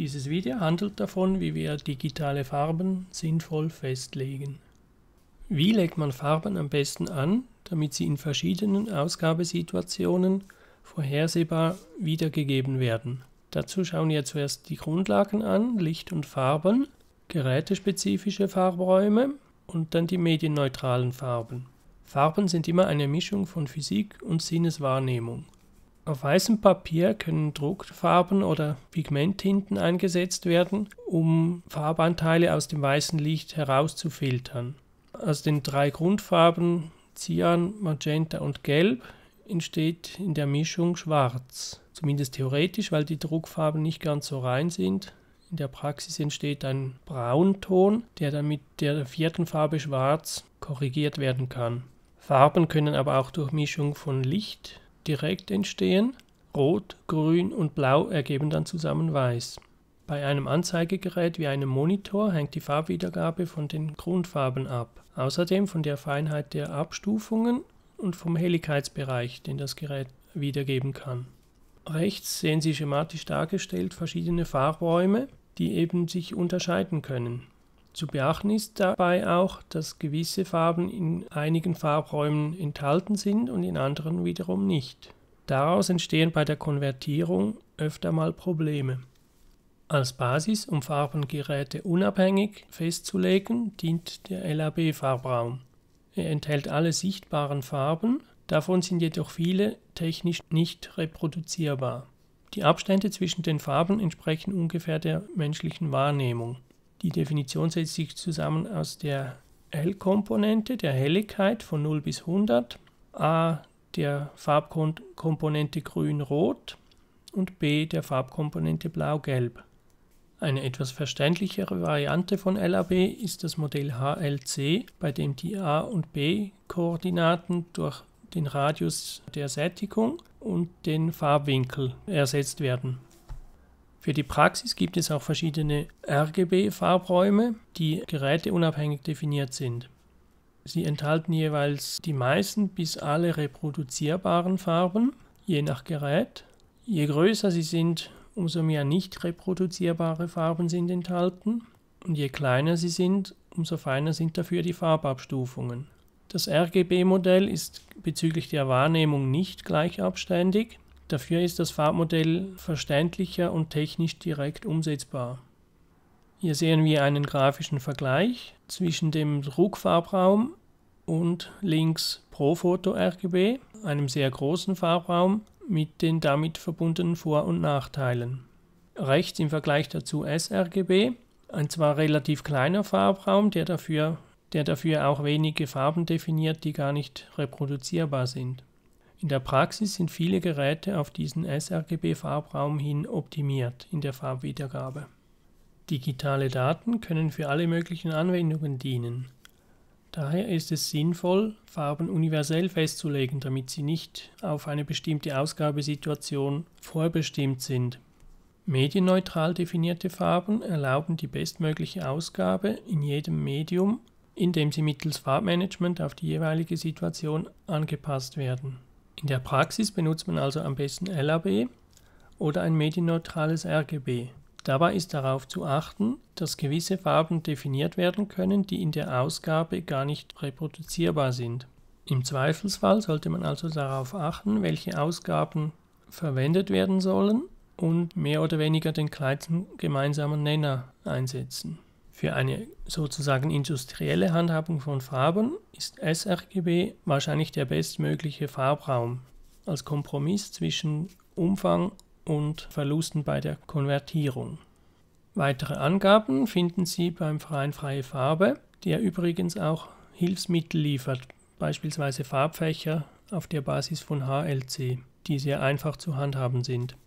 Dieses Video handelt davon, wie wir digitale Farben sinnvoll festlegen. Wie legt man Farben am besten an, damit sie in verschiedenen Ausgabesituationen vorhersehbar wiedergegeben werden? Dazu schauen wir zuerst die Grundlagen an, Licht und Farben, gerätespezifische Farbräume und dann die medienneutralen Farben. Farben sind immer eine Mischung von Physik und Sinneswahrnehmung. Auf weißem Papier können Druckfarben oder Pigmenttinten eingesetzt werden, um Farbanteile aus dem weißen Licht herauszufiltern. Aus den drei Grundfarben Cyan, Magenta und Gelb entsteht in der Mischung Schwarz. Zumindest theoretisch, weil die Druckfarben nicht ganz so rein sind. In der Praxis entsteht ein Braunton, der dann mit der vierten Farbe Schwarz korrigiert werden kann. Farben können aber auch durch Mischung von Licht direkt entstehen. Rot, Grün und Blau ergeben dann zusammen Weiß. Bei einem Anzeigegerät wie einem Monitor hängt die Farbwiedergabe von den Grundfarben ab, außerdem von der Feinheit der Abstufungen und vom Helligkeitsbereich, den das Gerät wiedergeben kann. Rechts sehen Sie schematisch dargestellt verschiedene Farbräume, die eben sich unterscheiden können. Zu beachten ist dabei auch, dass gewisse Farben in einigen Farbräumen enthalten sind und in anderen wiederum nicht. Daraus entstehen bei der Konvertierung öfter mal Probleme. Als Basis, um Farbengeräte unabhängig festzulegen, dient der LAB-Farbraum. Er enthält alle sichtbaren Farben, davon sind jedoch viele technisch nicht reproduzierbar. Die Abstände zwischen den Farben entsprechen ungefähr der menschlichen Wahrnehmung. Die Definition setzt sich zusammen aus der L-Komponente, der Helligkeit von 0 bis 100, A der Farbkomponente grün-rot und B der Farbkomponente blau-gelb. Eine etwas verständlichere Variante von LAB ist das Modell HLC, bei dem die A- und B-Koordinaten durch den Radius der Sättigung und den Farbwinkel ersetzt werden. Für die Praxis gibt es auch verschiedene RGB-Farbräume, die geräteunabhängig definiert sind. Sie enthalten jeweils die meisten bis alle reproduzierbaren Farben, je nach Gerät. Je größer sie sind, umso mehr nicht reproduzierbare Farben sind enthalten und je kleiner sie sind, umso feiner sind dafür die Farbabstufungen. Das RGB-Modell ist bezüglich der Wahrnehmung nicht gleichabständig, Dafür ist das Farbmodell verständlicher und technisch direkt umsetzbar. Hier sehen wir einen grafischen Vergleich zwischen dem Druckfarbraum und links Profoto RGB, einem sehr großen Farbraum mit den damit verbundenen Vor- und Nachteilen. Rechts im Vergleich dazu sRGB, ein zwar relativ kleiner Farbraum, der dafür, der dafür auch wenige Farben definiert, die gar nicht reproduzierbar sind. In der Praxis sind viele Geräte auf diesen sRGB-Farbraum hin optimiert in der Farbwiedergabe. Digitale Daten können für alle möglichen Anwendungen dienen. Daher ist es sinnvoll, Farben universell festzulegen, damit sie nicht auf eine bestimmte Ausgabesituation vorbestimmt sind. Medienneutral definierte Farben erlauben die bestmögliche Ausgabe in jedem Medium, indem sie mittels Farbmanagement auf die jeweilige Situation angepasst werden. In der Praxis benutzt man also am besten LAB oder ein medienneutrales RGB. Dabei ist darauf zu achten, dass gewisse Farben definiert werden können, die in der Ausgabe gar nicht reproduzierbar sind. Im Zweifelsfall sollte man also darauf achten, welche Ausgaben verwendet werden sollen und mehr oder weniger den kleinsten gemeinsamen Nenner einsetzen. Für eine sozusagen industrielle Handhabung von Farben ist sRGB wahrscheinlich der bestmögliche Farbraum als Kompromiss zwischen Umfang und Verlusten bei der Konvertierung. Weitere Angaben finden Sie beim Freien Freie Farbe, der übrigens auch Hilfsmittel liefert, beispielsweise Farbfächer auf der Basis von HLC, die sehr einfach zu handhaben sind.